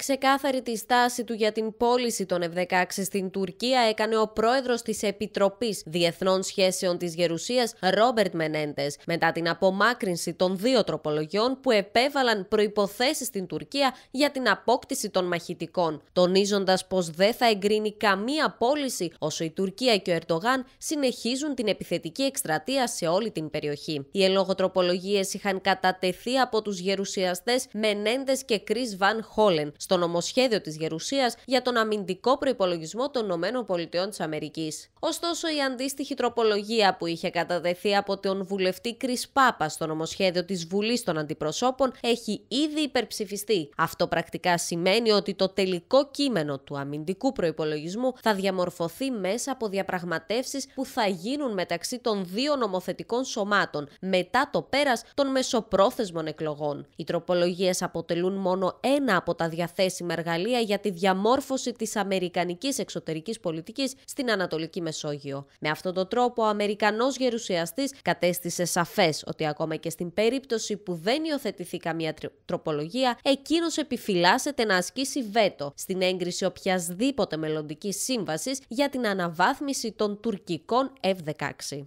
Ξεκάθαρη τη στάση του για την πώληση των F-16 στην Τουρκία έκανε ο πρόεδρος της Επιτροπής Διεθνών Σχέσεων της Γερουσίας, Ρόμπερτ Μενέντες, μετά την απομάκρυνση των δύο τροπολογιών που επέβαλαν προποθέσει στην Τουρκία για την απόκτηση των μαχητικών, τονίζοντας πως δεν θα εγκρίνει καμία πώληση όσο η Τουρκία και ο Ερντογάν συνεχίζουν την επιθετική εκστρατεία σε όλη την περιοχή. Οι ελόγοτροπολογίες είχαν κατατεθεί από τους γερουσιαστές Μενέντες και Κρι Βαν Χόλεν στο νομοσχέδιο της Γερουσίας για τον αμυντικό προπολογισμό των ΗΠΑ. Ωστόσο, η αντίστοιχη τροπολογία που είχε καταδεθεί από τον βουλευτή Κρι Πάπα στο νομοσχέδιο της Βουλής των Αντιπροσώπων έχει ήδη υπερψηφιστεί. Αυτό πρακτικά σημαίνει ότι το τελικό κείμενο του αμυντικού προπολογισμού θα διαμορφωθεί μέσα από διαπραγματεύσεις που θα γίνουν μεταξύ των δύο νομοθετικών σωμάτων μετά το πέρας των μεσοπρόθεσμων εκλογών. Οι τροπολογίες αποτελούν μόνο ένα από τα διαθέσιμα διαθέσιμα εργαλεία για τη διαμόρφωση της αμερικανικής εξωτερικής πολιτικής στην Ανατολική Μεσόγειο. Με αυτόν τον τρόπο, ο Αμερικανός γερουσιαστής κατέστησε σαφές ότι ακόμα και στην περίπτωση που δεν υιοθετηθεί καμία τροπολογία, εκείνος επιφυλάσσεται να ασκήσει βέτο στην έγκριση οποιασδήποτε μελλοντικής σύμβασης για την αναβάθμιση των τουρκικών F-16.